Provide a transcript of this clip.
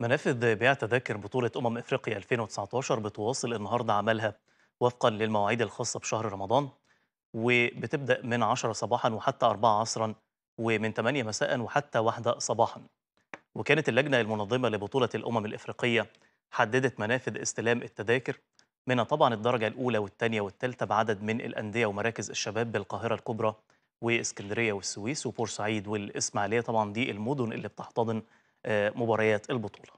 منافذ بيع تذاكر بطولة أمم إفريقيا 2019 بتواصل النهاردة عملها وفقا للمواعيد الخاصة بشهر رمضان وبتبدأ من 10 صباحا وحتى 4 عصرا ومن 8 مساء وحتى 1 صباحا وكانت اللجنة المنظمة لبطولة الأمم الإفريقية حددت منافذ استلام التذاكر منها طبعا الدرجة الأولى والثانية والثالثة بعدد من الأندية ومراكز الشباب بالقاهرة الكبرى واسكندرية والسويس وبورسعيد والإسماعيلية طبعا دي المدن اللي بتحتضن آه، مباريات البطوله